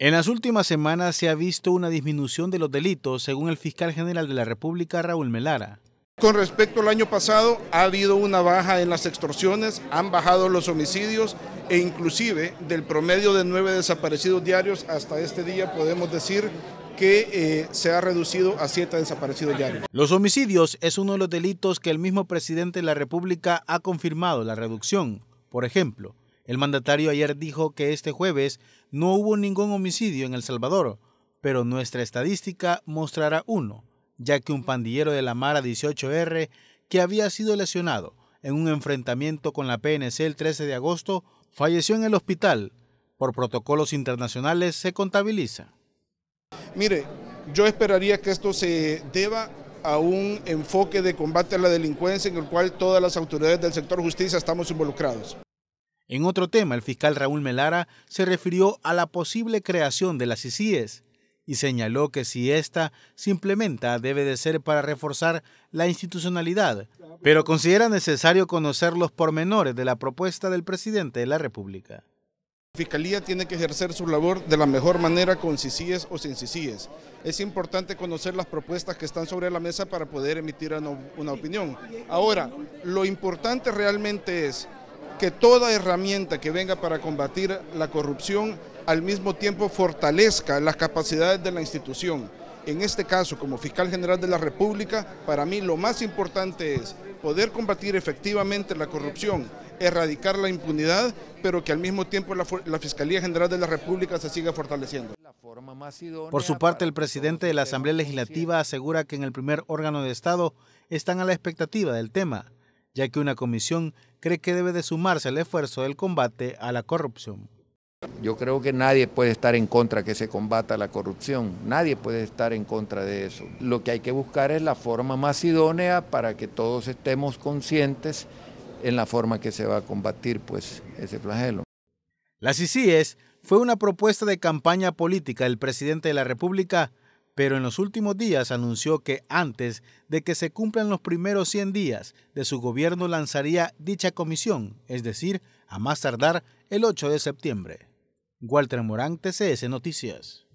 En las últimas semanas se ha visto una disminución de los delitos, según el fiscal general de la República, Raúl Melara. Con respecto al año pasado, ha habido una baja en las extorsiones, han bajado los homicidios e inclusive del promedio de nueve desaparecidos diarios hasta este día podemos decir que eh, se ha reducido a siete desaparecidos diarios. Los homicidios es uno de los delitos que el mismo presidente de la República ha confirmado la reducción. Por ejemplo, el mandatario ayer dijo que este jueves no hubo ningún homicidio en El Salvador, pero nuestra estadística mostrará uno, ya que un pandillero de la Mara 18R que había sido lesionado en un enfrentamiento con la PNC el 13 de agosto falleció en el hospital. Por protocolos internacionales se contabiliza. Mire, yo esperaría que esto se deba a un enfoque de combate a la delincuencia en el cual todas las autoridades del sector justicia estamos involucrados. En otro tema, el fiscal Raúl Melara se refirió a la posible creación de las CICIES y señaló que si ésta se implementa debe de ser para reforzar la institucionalidad, pero considera necesario conocer los pormenores de la propuesta del presidente de la República. La Fiscalía tiene que ejercer su labor de la mejor manera con CICIES o sin CICIES. Es importante conocer las propuestas que están sobre la mesa para poder emitir una opinión. Ahora, lo importante realmente es que toda herramienta que venga para combatir la corrupción al mismo tiempo fortalezca las capacidades de la institución. En este caso, como fiscal general de la República, para mí lo más importante es poder combatir efectivamente la corrupción, erradicar la impunidad, pero que al mismo tiempo la, Fiscalía General de la República se siga fortaleciendo. Por su parte, el presidente de la Asamblea Legislativa asegura que en el primer órgano de Estado están a la expectativa del tema ya que una comisión cree que debe de sumarse al esfuerzo del combate a la corrupción. Yo creo que nadie puede estar en contra que se combata la corrupción, nadie puede estar en contra de eso. Lo que hay que buscar es la forma más idónea para que todos estemos conscientes en la forma que se va a combatir pues ese flagelo. La CICIES fue una propuesta de campaña política del presidente de la República pero en los últimos días anunció que antes de que se cumplan los primeros 100 días de su gobierno lanzaría dicha comisión, es decir, a más tardar el 8 de septiembre. Walter Morán, TCS Noticias.